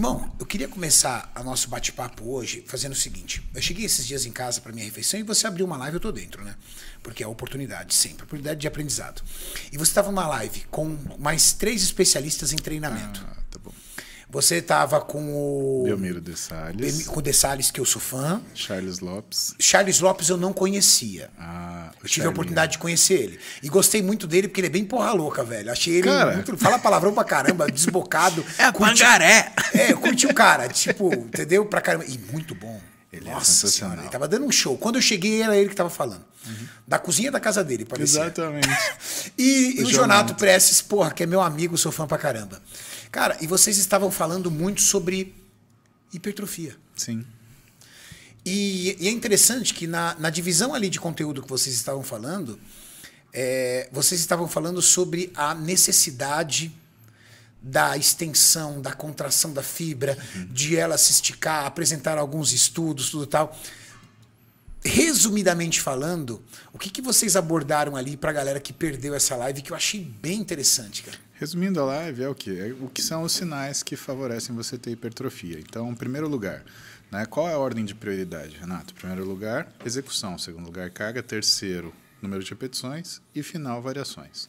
Bom, eu queria começar o nosso bate-papo hoje fazendo o seguinte. Eu cheguei esses dias em casa para minha refeição e você abriu uma live, eu tô dentro, né? Porque é oportunidade sempre, oportunidade de aprendizado. E você estava numa live com mais três especialistas em treinamento. Ah. Você tava com o. Belmiro de Salles. com o De Salles, que eu sou fã. Charles Lopes. Charles Lopes eu não conhecia. Ah, eu tive a oportunidade de conhecer ele. E gostei muito dele porque ele é bem porra louca, velho. Achei ele cara. muito. Fala palavrão pra caramba, desbocado. É, curti, pangaré. É, eu curti o cara, tipo, entendeu? Pra caramba. E muito bom. Ele é Nossa é senhora, ele tava dando um show. Quando eu cheguei, era ele que tava falando. Uhum. Da cozinha da casa dele, parecia. Exatamente. e o, e o Jonato Prestes, porra, que é meu amigo, sou fã pra caramba. Cara, e vocês estavam falando muito sobre hipertrofia. Sim. E, e é interessante que na, na, divisão ali de conteúdo que vocês estavam falando, é, vocês estavam falando sobre a necessidade da extensão, da contração da fibra, uhum. de ela se esticar, apresentar alguns estudos, tudo tal. Resumidamente falando, o que, que vocês abordaram ali para a galera que perdeu essa live que eu achei bem interessante, cara? Resumindo a live, é o que? É o que são os sinais que favorecem você ter hipertrofia. Então, em primeiro lugar, né, qual é a ordem de prioridade, Renato? Primeiro lugar, execução. Segundo lugar, carga. Terceiro, número de repetições. E final, variações.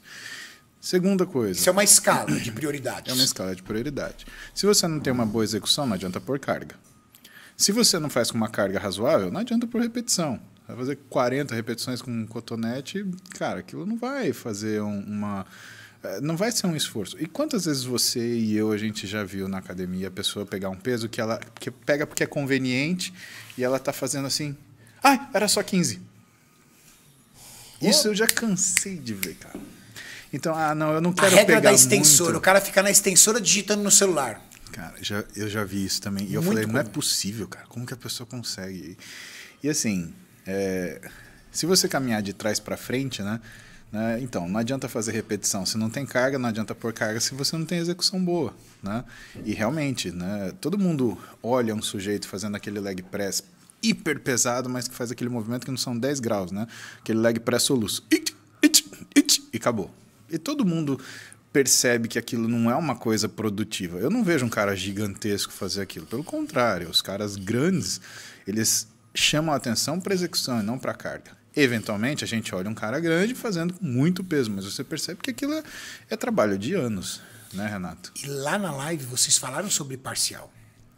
Segunda coisa. Isso é uma escala de prioridade. É uma escala de prioridade. Se você não tem uma boa execução, não adianta por carga. Se você não faz com uma carga razoável, não adianta por repetição. Vai fazer 40 repetições com um cotonete, cara, aquilo não vai fazer um, uma eh, não vai ser um esforço. E quantas vezes você e eu a gente já viu na academia a pessoa pegar um peso que ela que pega porque é conveniente e ela tá fazendo assim: "Ai, ah, era só 15". Isso eu já cansei de ver, cara. Então, ah, não, eu não quero pegar A regra da extensora, muito. o cara fica na extensora digitando no celular. Cara, já, eu já vi isso também. E eu muito falei, comum. não é possível, cara. Como que a pessoa consegue? E assim, é, se você caminhar de trás para frente, né? Né? Então, não adianta fazer repetição se não tem carga, não adianta pôr carga se você não tem execução boa. Né? E realmente, né, todo mundo olha um sujeito fazendo aquele leg press hiper pesado, mas que faz aquele movimento que não são 10 graus, né? aquele leg press soluço. e acabou. E todo mundo percebe que aquilo não é uma coisa produtiva. Eu não vejo um cara gigantesco fazer aquilo. Pelo contrário, os caras grandes, eles chamam a atenção para execução e não para carga. Eventualmente a gente olha um cara grande fazendo muito peso, mas você percebe que aquilo é, é trabalho de anos, né, Renato? E lá na live vocês falaram sobre parcial.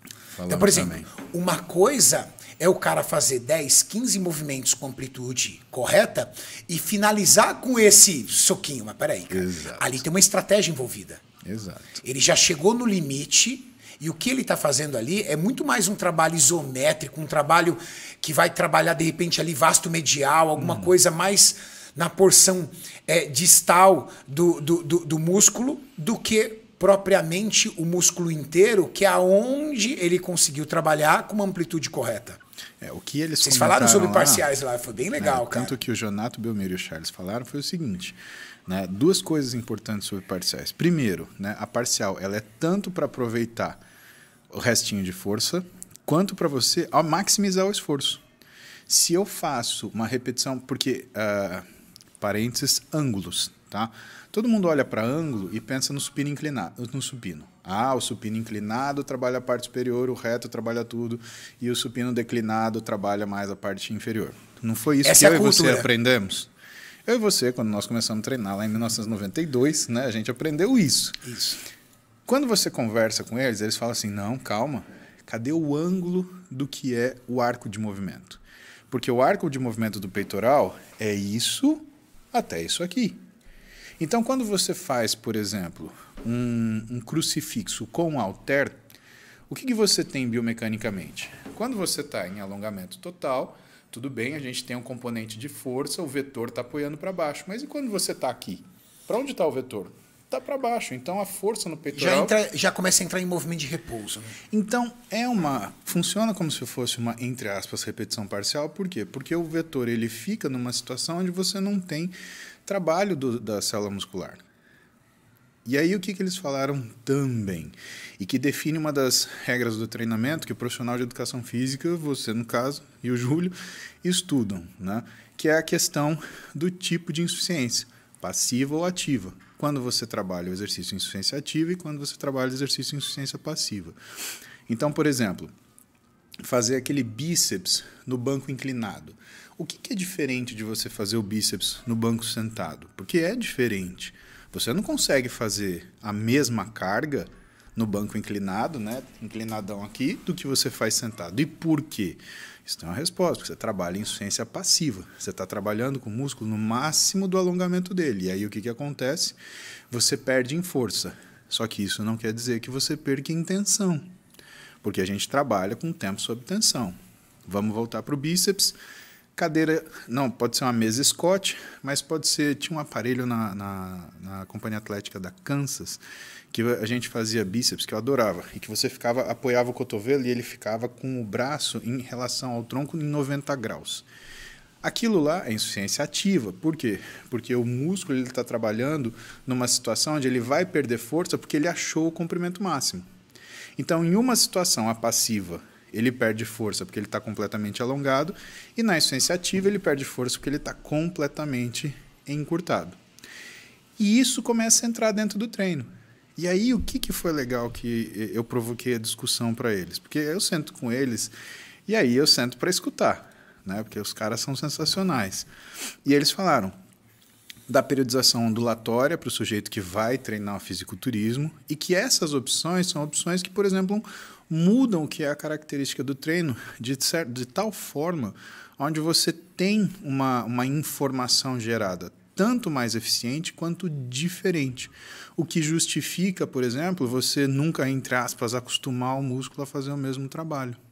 Então, Falamos então, por exemplo, também. uma coisa é o cara fazer 10, 15 movimentos com amplitude correta e finalizar com esse soquinho. Mas peraí, cara, ali tem uma estratégia envolvida. Exato. Ele já chegou no limite e o que ele está fazendo ali é muito mais um trabalho isométrico, um trabalho que vai trabalhar, de repente, ali vasto medial, alguma hum. coisa mais na porção é, distal do, do, do, do músculo, do que propriamente o músculo inteiro, que é aonde ele conseguiu trabalhar com uma amplitude correta. É, o que eles Vocês falaram sobre lá, parciais lá, foi bem é, legal, cara. Tanto que o Jonato Belmiro e o Charles falaram foi o seguinte, né, duas coisas importantes sobre parciais. Primeiro, né, a parcial ela é tanto para aproveitar o restinho de força, quanto para você ao maximizar o esforço. Se eu faço uma repetição, porque uh, parênteses ângulos, tá? Todo mundo olha para ângulo e pensa no supino inclinado, no supino. Ah, o supino inclinado trabalha a parte superior, o reto trabalha tudo e o supino declinado trabalha mais a parte inferior. Não foi isso Essa que é eu e você aprendemos? Eu e você, quando nós começamos a treinar lá em 1992, né, a gente aprendeu isso. Isso. Quando você conversa com eles, eles falam assim: não, calma, cadê o ângulo do que é o arco de movimento? Porque o arco de movimento do peitoral é isso até isso aqui. Então, quando você faz, por exemplo, um, um crucifixo com alter, o que, que você tem biomecanicamente? Quando você está em alongamento total, tudo bem, a gente tem um componente de força, o vetor está apoiando para baixo. Mas e quando você está aqui? Para onde está o vetor? está para baixo. Então a força no peitoral. Já, entra, já começa a entrar em movimento de repouso. Né? Então é uma. Funciona como se fosse uma, entre aspas, repetição parcial. Por quê? Porque o vetor ele fica numa situação onde você não tem trabalho do, da célula muscular. E aí o que, que eles falaram também? E que define uma das regras do treinamento que o profissional de educação física, você no caso, e o Júlio, estudam, né? que é a questão do tipo de insuficiência, passiva ou ativa quando você trabalha o exercício em insuficiência ativa e quando você trabalha o exercício em insuficiência passiva. Então, por exemplo, fazer aquele bíceps no banco inclinado. O que, que é diferente de você fazer o bíceps no banco sentado? Porque é diferente. Você não consegue fazer a mesma carga no banco inclinado, né? Inclinadão aqui, do que você faz sentado. E por quê? Isso tem uma resposta, porque você trabalha em insuficiência passiva. Você está trabalhando com o músculo no máximo do alongamento dele. E aí o que, que acontece? Você perde em força. Só que isso não quer dizer que você perca em tensão, porque a gente trabalha com tempo sob tensão. Vamos voltar para o bíceps cadeira, não, pode ser uma mesa Scott, mas pode ser, tinha um aparelho na, na, na, companhia atlética da Kansas, que a gente fazia bíceps, que eu adorava, e que você ficava, apoiava o cotovelo e ele ficava com o braço em relação ao tronco em 90 graus. Aquilo lá é insuficiência ativa, por quê? Porque o músculo ele está trabalhando numa situação onde ele vai perder força porque ele achou o comprimento máximo. Então, em uma situação a passiva ele perde força porque ele está completamente alongado, e na essência ativa ele perde força porque ele está completamente encurtado. E isso começa a entrar dentro do treino. E aí, o que, que foi legal que eu provoquei a discussão para eles? Porque eu sento com eles e aí eu sento para escutar, né? porque os caras são sensacionais. E eles falaram: da periodização ondulatória para o sujeito que vai treinar o fisiculturismo e que essas opções são opções que, por exemplo, mudam o que é a característica do treino de, de tal forma onde você tem uma, uma informação gerada tanto mais eficiente quanto diferente. O que justifica, por exemplo, você nunca, entre aspas, acostumar o músculo a fazer o mesmo trabalho.